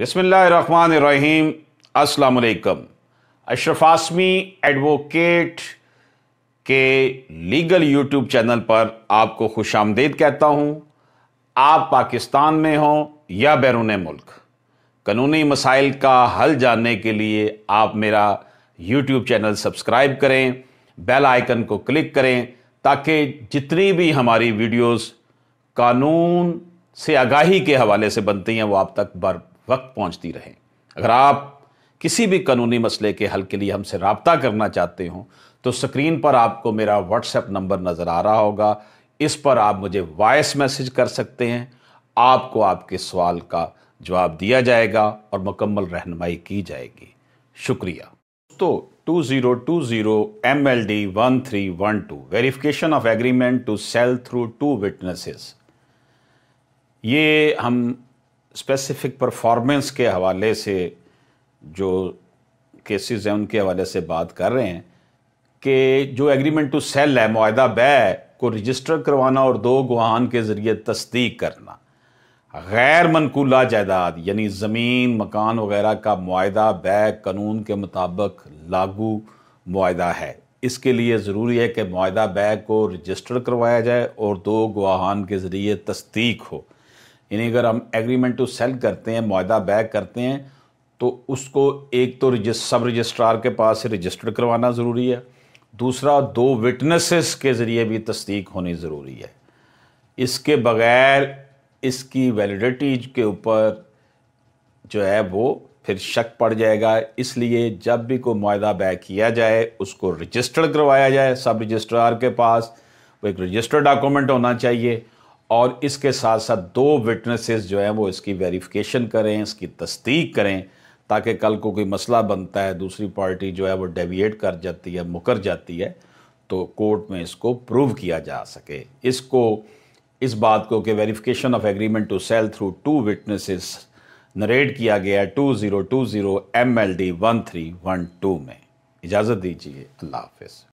बिसमीम असलकम अशरफ आसमी एडवोकेट के लीगल यूट्यूब चैनल पर आपको खुश आमदेद कहता हूँ आप पाकिस्तान में हों या बैरून मुल्क कानूनी मसाइल का हल जानने के लिए आप मेरा यूट्यूब चैनल सब्सक्राइब करें बेल आइकन को क्लिक करें ताकि जितनी भी हमारी वीडियोस कानून से आगाही के हवाले से बनती हैं वो आप तक बर वक्त पहुंचती रहे अगर आप किसी भी कानूनी मसले के हल के लिए हमसे रबता करना चाहते हो तो स्क्रीन पर आपको मेरा व्हाट्सएप नंबर नज़र आ रहा होगा इस पर आप मुझे वॉइस मैसेज कर सकते हैं आपको आपके सवाल का जवाब दिया जाएगा और मुकम्मल रहनमाई की जाएगी शुक्रिया तो 2020 one two verification of agreement to sale through two witnesses ये हम स्पेसिफिक परफॉर्मेंस के हवाले से जो केसेस हैं उनके हवाले से बात कर रहे हैं कि जो एग्रीमेंट टू सेल है माहदा बै को रजिस्टर करवाना और दो गुहान के ज़रिए तस्दीक करना गैर मनकूला जायदाद यानी ज़मीन मकान वगैरह का माहदा बै कानून के मुताबिक लागू माहदा है इसके लिए ज़रूरी है कि माहदा बै को रजिस्टर करवाया जाए और दो गुहान के ज़रिए तस्दीक हो यानी अगर हम एग्रीमेंट टू सेल करते हैं माहा बैग करते हैं तो उसको एक तो रजिस्ट, सब रजिस्ट्रार के पास से रजिस्टर करवाना ज़रूरी है दूसरा दो विटनेसेस के ज़रिए भी तस्दीक होनी ज़रूरी है इसके बगैर इसकी वैलिडिटी के ऊपर जो है वो फिर शक पड़ जाएगा इसलिए जब भी कोई मुआदा बै किया जाए उसको रजिस्टर्ड करवाया जाए सब रजिस्ट्रार के पास वो एक रजिस्टर्ड डॉक्यूमेंट होना चाहिए और इसके साथ साथ दो विटनेसेस जो हैं वो इसकी वेरिफिकेशन करें इसकी तस्दीक करें ताकि कल को कोई मसला बनता है दूसरी पार्टी जो है वो डेविएट कर जाती है मुकर जाती है तो कोर्ट में इसको प्रूव किया जा सके इसको इस बात को कि verification of agreement to sale through two witnesses narrate किया गया है two zero two zero M L D one three one two में इजाज़त दीजिए अल्लाह हाफिज़